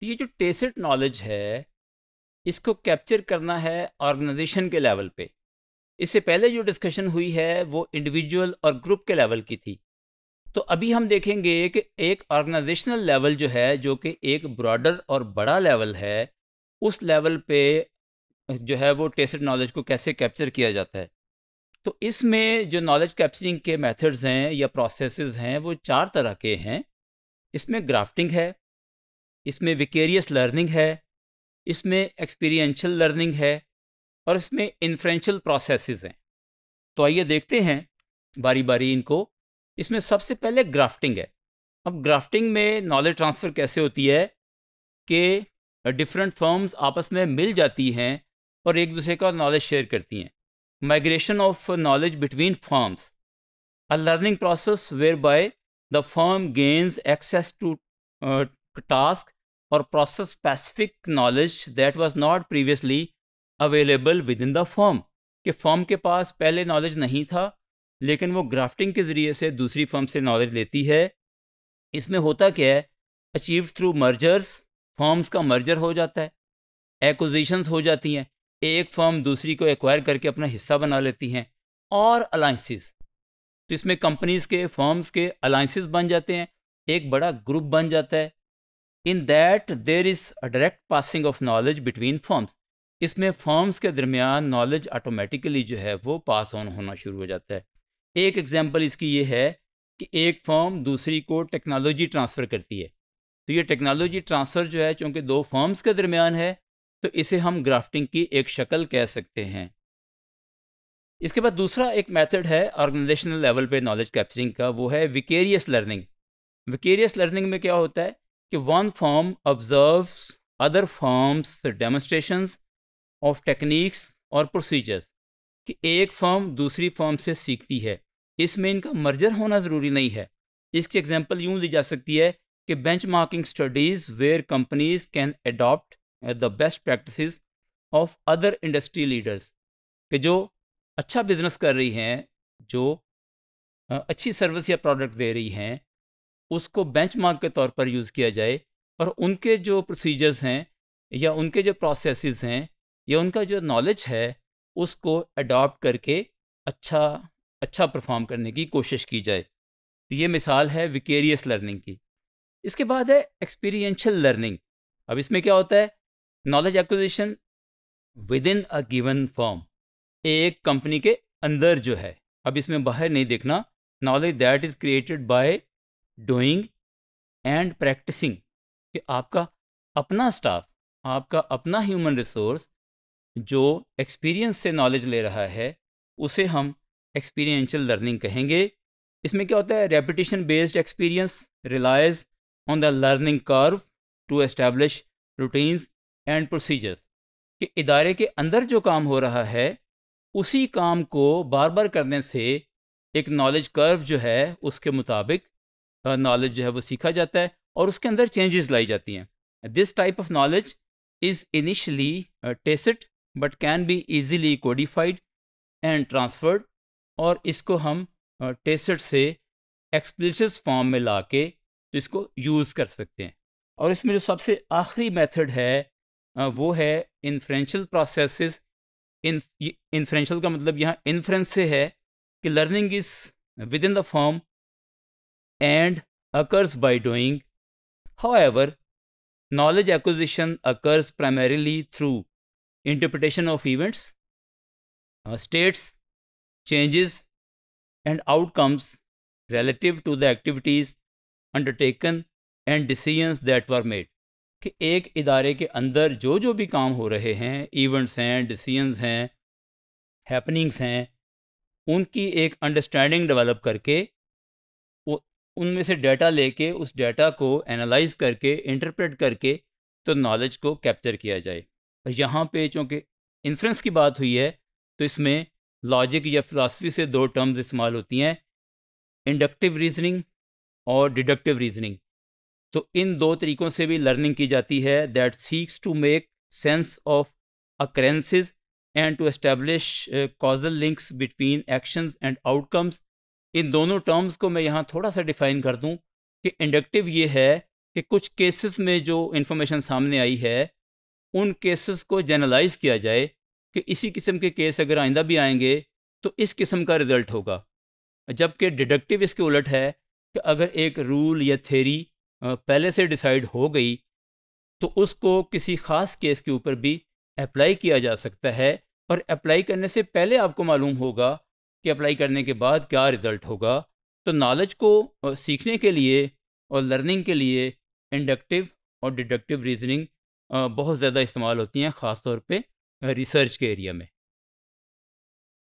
तो ये जो टेसिट नॉलेज है इसको कैप्चर करना है ऑर्गेनाइजेशन के लेवल पे इससे पहले जो डिस्कशन हुई है वो इंडिविजुअल और ग्रुप के लेवल की थी तो अभी हम देखेंगे कि एक ऑर्गेनाइजेशनल लेवल जो है जो कि एक ब्रॉडर और बड़ा लेवल है उस लेवल पे जो है वो टेस्ट नॉलेज को कैसे कैप्चर किया जाता है तो इसमें जो नॉलेज कैप्चरिंग के मेथड्स हैं या प्रोसेसेस हैं वो चार तरह के हैं इसमें ग्राफ्टिंग है इसमें विकेरियस लर्निंग है इसमें एक्सपीरियंशल लर्निंग है और इसमें इन्फ्रेंशल प्रोसेसेस हैं तो आइए देखते हैं बारी बारी इनको इसमें सबसे पहले ग्राफ्टिंग है अब ग्राफ्टिंग में नॉलेज ट्रांसफ़र कैसे होती है कि डिफरेंट फर्म्स आपस में मिल जाती हैं और एक दूसरे का नॉलेज शेयर करती हैं migration of knowledge between firms a learning process whereby the firm gains access to task और process specific knowledge that was not previously available within the firm कि फॉर्म के पास पहले knowledge नहीं था लेकिन वो ग्राफ्टिंग के ज़रिए से दूसरी फॉर्म से नॉलेज लेती है इसमें होता क्या है अचीव थ्रू मर्जर्स फॉर्म्स का मर्जर हो जाता है एक्विजिशंस हो जाती हैं एक फॉर्म दूसरी को एक्वायर करके अपना हिस्सा बना लेती हैं और अलाइंसिस तो इसमें कंपनीज के फॉर्म्स के अलाइंसिस बन जाते हैं एक बड़ा ग्रुप बन जाता है in that there is a direct passing of knowledge between firms इसमें फॉर्म्स के दरमियान नॉलेज ऑटोमेटिकली जो है वो पास ऑन होना शुरू हो जाता है एक एग्जाम्पल इसकी ये है कि एक फॉर्म दूसरी को टेक्नोलॉजी ट्रांसफ़र करती है तो ये टेक्नोलॉजी ट्रांसफ़र जो है चूँकि दो फॉर्म्स के दरमियान है तो इसे हम ग्राफ्टिंग की एक शक्ल कह सकते हैं इसके बाद दूसरा एक मेथड है ऑर्गेनाइजेशनल लेवल पे नॉलेज कैप्चरिंग का वो है विकेरियस लर्निंग विकेरियस लर्निंग में क्या होता है कि one firm observes other firms demonstrations of techniques और प्रोसीजर्स कि एक फॉर्म दूसरी फॉर्म से सीखती है इसमें इनका मर्जर होना ज़रूरी नहीं है इसकी एग्जांपल यूं दी जा सकती है कि benchmarking studies where companies can adopt the best practices of other industry leaders कि जो अच्छा बिजनेस कर रही हैं जो uh, अच्छी सर्विस या प्रोडक्ट दे रही हैं उसको बेंचमार्क के तौर पर यूज़ किया जाए और उनके जो प्रोसीजर्स हैं या उनके जो प्रोसेस हैं या उनका जो नॉलेज है उसको अडॉप्ट करके अच्छा अच्छा परफॉर्म करने की कोशिश की जाए तो ये मिसाल है विकेरियस लर्निंग की इसके बाद है एक्सपीरियंशल लर्निंग अब इसमें क्या होता है knowledge acquisition within a given firm एक कंपनी के अंदर जो है अब इसमें बाहर नहीं देखना knowledge that is created by doing and practicing कि आपका अपना स्टाफ आपका अपना ह्यूमन रिसोर्स जो एक्सपीरियंस से नॉलेज ले रहा है उसे हम एक्सपीरियंशियल लर्निंग कहेंगे इसमें क्या होता है repetition based experience relies on the learning curve to establish routines and procedures कि इदारे के अंदर जो काम हो रहा है उसी काम को बार बार करने से एक नॉलेज कर्व जो है उसके मुताबिक नॉलेज जो है वो सीखा जाता है और उसके अंदर चेंजेस लाई जाती हैं this type of knowledge is initially tacit but can be easily codified and transferred और इसको हम टेसट से एक्सप्लिस फॉर्म में ला के तो इसको यूज़ कर सकते हैं और इसमें जो सबसे आखिरी मेथड है वो है इन्फ्रेंशल प्रोसेस इन्फ्रेंशल का मतलब यहाँ इन्फ्रेंस से है कि learning is within the firm and occurs by doing. However, knowledge acquisition occurs primarily through interpretation of events, states, changes, and outcomes relative to the activities undertaken and decisions that were made कि एक इदारे के अंदर जो जो भी काम हो रहे हैं इवेंट्स हैं डिसीजंस हैं हैपनिंग्स हैं उनकी एक अंडरस्टैंडिंग डेवलप करके उनमें से डाटा लेके उस डाटा को एनालाइज करके इंटरप्रेट करके तो नॉलेज को कैप्चर किया जाए और यहाँ पे चूँकि इन्फ्रेंस की बात हुई है तो इसमें लॉजिक या फिलासफी से दो टर्म्स इस्तेमाल होती हैं इंडक्टिव रीजनिंग और डिडक्टिव रीजनिंग तो इन दो तरीक़ों से भी लर्निंग की जाती है that seeks to make sense of occurrences and to establish causal links between actions and outcomes इन दोनों टर्म्स को मैं यहाँ थोड़ा सा डिफाइन कर दूँ कि इंडक्टिव ये है कि कुछ केसेस में जो इन्फॉर्मेशन सामने आई है उन केसेस को जनरलाइज किया जाए कि इसी किस्म के केस अगर आइंदा भी आएंगे तो इस किस्म का रिज़ल्ट होगा जबकि डिडक्टिव इसके उलट है कि अगर एक रूल या थेरी पहले से डिसाइड हो गई तो उसको किसी ख़ास केस के ऊपर भी अप्लाई किया जा सकता है और अप्लाई करने से पहले आपको मालूम होगा कि अप्लाई करने के बाद क्या रिज़ल्ट होगा तो नॉलेज को सीखने के लिए और लर्निंग के लिए इंडक्टिव और डिडक्टिव रीजनिंग बहुत ज़्यादा इस्तेमाल होती हैं ख़ास तौर पे रिसर्च के एरिया में